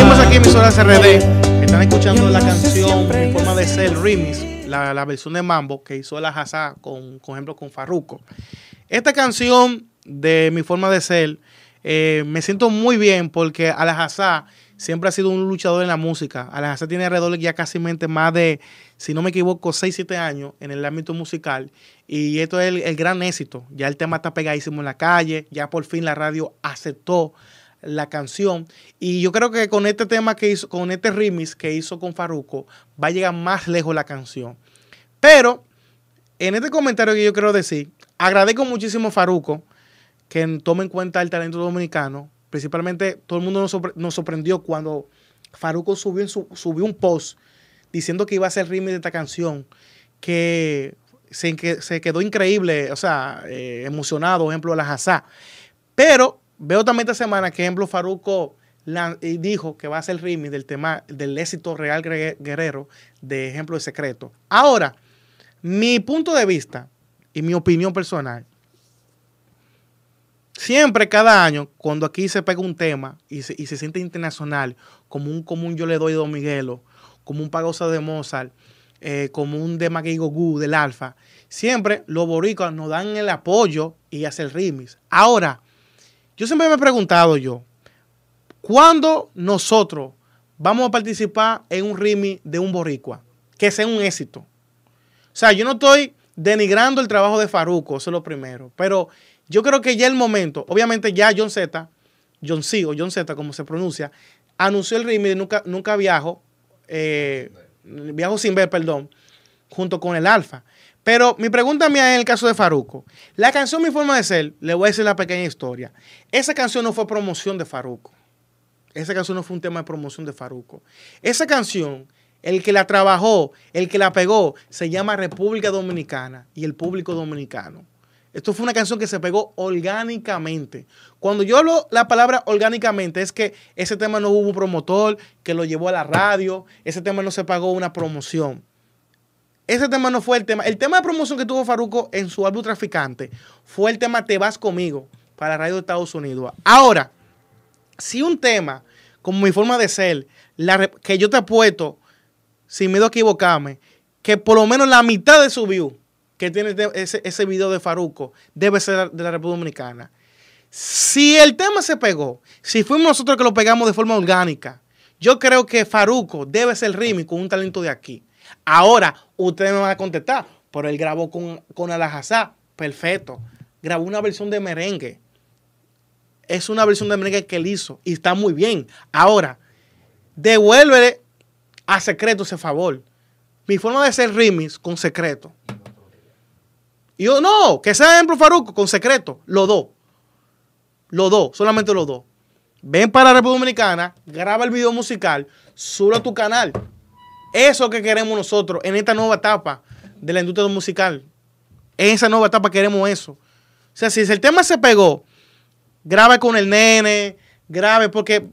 Estamos aquí en horas RD. Están escuchando la canción Mi forma de ser remix, la, versión de Mambo que hizo la con, ejemplo, con Farruko. Esta canción de mi forma de ser, eh, me siento muy bien porque Alajazá siempre ha sido un luchador en la música. Alajazá tiene alrededor ya casi más de, si no me equivoco, 6, 7 años en el ámbito musical. Y esto es el gran éxito. Ya el tema está pegadísimo en la calle, ya por fin la radio aceptó la canción. Y yo creo que con este tema que hizo, con este remix que hizo con Faruco, va a llegar más lejos la canción. Pero en este comentario que yo quiero decir, agradezco muchísimo a Faruco que tome en cuenta el talento dominicano. Principalmente todo el mundo nos, sorprendió cuando Faruco subió, subió un post diciendo que iba a ser remix de esta canción, que se, que se, quedó increíble, o sea, eh, emocionado, ejemplo, la Hazá. Pero Veo también esta semana que, ejemplo, Faruco eh, dijo que va a ser remix del tema del éxito real guerrero de ejemplo de secreto. Ahora, mi punto de vista y mi opinión personal, siempre cada año, cuando aquí se pega un tema y se, siente internacional, como un común Yo le doy a Don Miguelo, como un Pagosa de Mozart, eh, como un de Magui Gu del Alfa, siempre los Boricuas nos dan el apoyo y hace el remix. Ahora, yo siempre me he preguntado yo, ¿cuándo nosotros vamos a participar en un RIMI de un boricua? Que sea un éxito. O sea, yo no estoy denigrando el trabajo de Faruco, eso es lo primero. Pero yo creo que ya el momento, obviamente ya John Z, John C o John Z, como se pronuncia, anunció el RIMI de Nunca, nunca Viajo, eh, Viajo sin ver, perdón junto con el Alfa. Pero mi pregunta mía en el caso de Faruco. La canción Mi forma de ser, le voy a decir la pequeña historia. Esa canción no fue promoción de Faruco. Esa canción no fue un tema de promoción de Faruco. Esa canción, el que la trabajó, el que la pegó, se llama República Dominicana y el público dominicano. Esto fue una canción que se pegó orgánicamente. Cuando yo hablo la palabra orgánicamente, es que ese tema no hubo un promotor que lo llevó a la radio, ese tema no se pagó una promoción. Ese tema no fue el tema. El tema de promoción que tuvo Faruco en su álbum Traficante fue el tema Te vas conmigo para Radio de Estados Unidos. Ahora, si un tema como mi forma de ser, que yo te apuesto, sin miedo a equivocarme, que por lo menos la mitad de su view que tiene ese, ese video de Faruco debe ser de la República Dominicana. Si el tema se pegó, si fuimos nosotros que lo pegamos de forma orgánica, yo creo que Faruco debe ser rímico un talento de aquí. Ahora, ustedes me van a contestar, pero él grabó con, con Alajazá, perfecto. Grabó una versión de merengue. Es una versión de merengue que él hizo y está muy bien. Ahora, devuélvele a Secreto ese favor. Mi forma de ser remix con Secreto. Y yo, no, que sea ejemplo Faruco con Secreto, lo dos. Lo dos, solamente los dos. Ven para la República Dominicana, graba el video musical, sube a tu canal. Eso que queremos nosotros en esta nueva etapa de la industria musical. En esa nueva etapa queremos eso. O sea, si el tema se pegó, grabe con el nene, grabe, porque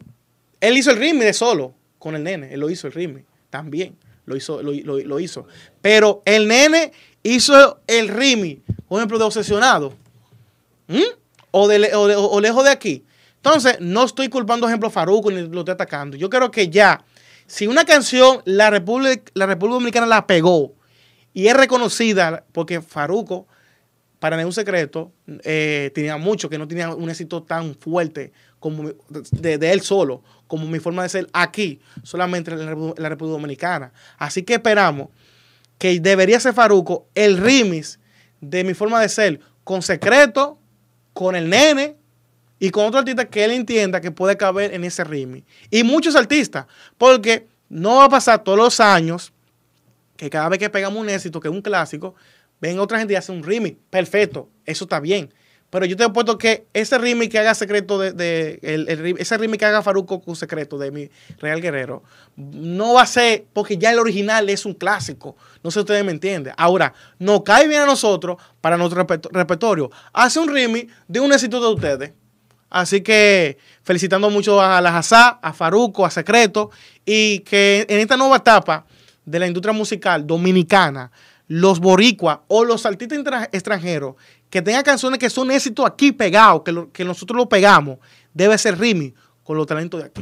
él hizo el ritmo de solo con el nene, él lo hizo el ritmo también. Lo hizo, lo, hizo. Pero el nene hizo el rimi, por ejemplo, de obsesionado. O, lejos de aquí. Entonces, no estoy culpando, por ejemplo, Faruco ni lo estoy atacando. Yo creo que ya si una canción la República, la República Dominicana la pegó y es reconocida, porque Faruco, para ningún secreto, eh, tenía mucho que no tenía un éxito tan fuerte como de, él solo, como mi forma de ser aquí, solamente en la, República Dominicana. Así que esperamos que debería ser Faruco el remix de mi forma de ser con secreto, con el nene y con otro artista que él entienda que puede caber en ese ritmo. Y muchos artistas, porque no va a pasar todos los años que cada vez que pegamos un éxito, que es un clásico, ven otra gente y hace un remix. Perfecto, eso está bien. Pero yo te puesto que ese remix que haga secreto de, el, el, ese remix que haga Faruco con secreto de mi Real Guerrero, no va a ser, porque ya el original es un clásico. No sé si ustedes me entienden. Ahora, no cae bien a nosotros para nuestro repertorio. Hace un remix de un éxito de ustedes. Así que felicitando mucho a la Hazá, a Faruco, a Secreto, y que en esta nueva etapa de la industria musical dominicana, los boricuas o los artistas extranjeros que tengan canciones que son éxitos aquí pegados, que, que nosotros lo pegamos, debe ser Rimi con los talentos de aquí.